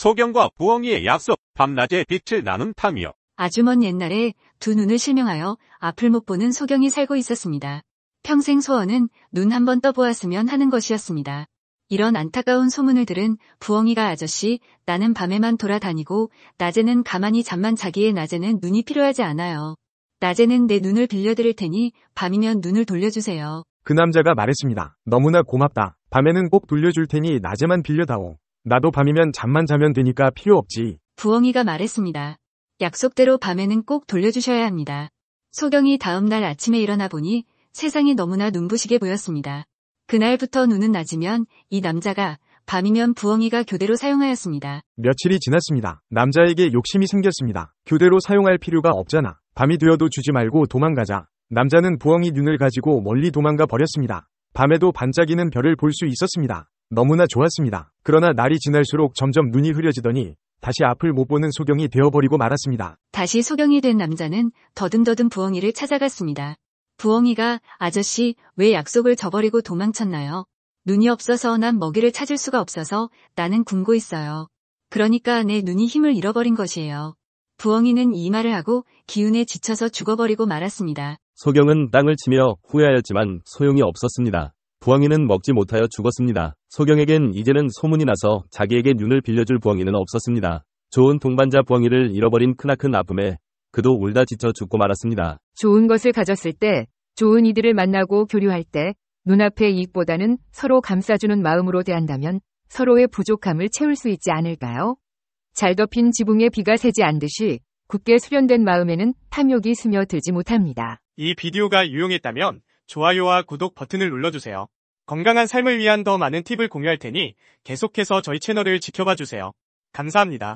소경과 부엉이의 약속, 밤낮에 빛을 나눈 탐이요. 아주 먼 옛날에 두 눈을 실명하여 앞을 못 보는 소경이 살고 있었습니다. 평생 소원은 눈 한번 떠보았으면 하는 것이었습니다. 이런 안타까운 소문을 들은 부엉이가 아저씨, 나는 밤에만 돌아다니고 낮에는 가만히 잠만 자기에 낮에는 눈이 필요하지 않아요. 낮에는 내 눈을 빌려드릴 테니 밤이면 눈을 돌려주세요. 그 남자가 말했습니다. 너무나 고맙다. 밤에는 꼭 돌려줄 테니 낮에만 빌려다오. 나도 밤이면 잠만 자면 되니까 필요 없지. 부엉이가 말했습니다. 약속대로 밤에는 꼭 돌려주셔야 합니다. 소경이 다음날 아침에 일어나 보니 세상이 너무나 눈부시게 보였습니다. 그날부터 눈은 낮으면 이 남자가 밤이면 부엉이가 교대로 사용하였습니다. 며칠이 지났습니다. 남자에게 욕심이 생겼습니다. 교대로 사용할 필요가 없잖아. 밤이 되어도 주지 말고 도망가자. 남자는 부엉이 눈을 가지고 멀리 도망가 버렸습니다. 밤에도 반짝이는 별을 볼 수 있었습니다. 너무나 좋았습니다. 그러나 날이 지날수록 점점 눈이 흐려지더니 다시 앞을 못 보는 소경이 되어버리고 말았습니다. 다시 소경이 된 남자는 더듬더듬 부엉이를 찾아갔습니다. 부엉이가 아저씨 왜 약속을 저버리고 도망쳤나요? 눈이 없어서 난 먹이를 찾을 수가 없어서 나는 굶고 있어요. 그러니까 내 눈이 힘을 잃어버린 것이에요. 부엉이는 이 말을 하고 기운에 지쳐서 죽어버리고 말았습니다. 소경은 땅을 치며 후회하였지만 소용이 없었습니다. 부왕이는 먹지 못하여 죽었습니다. 소경에겐 이제는 소문이 나서 자기에게 눈을 빌려줄 부왕이는 없었습니다. 좋은 동반자 부왕이를 잃어버린 크나큰 아픔에 그도 울다 지쳐 죽고 말았습니다. 좋은 것을 가졌을 때, 좋은 이들을 만나고 교류할 때, 눈앞의 이익보다는 서로 감싸주는 마음으로 대한다면 서로의 부족함을 채울 수 있지 않을까요? 잘 덮인 지붕에 비가 새지 않듯이 굳게 수련된 마음에는 탐욕이 스며들지 못합니다. 이 비디오가 유용했다면 좋아요와 구독 버튼을 눌러주세요. 건강한 삶을 위한 더 많은 팁을 공유할 테니 계속해서 저희 채널을 지켜봐 주세요. 감사합니다.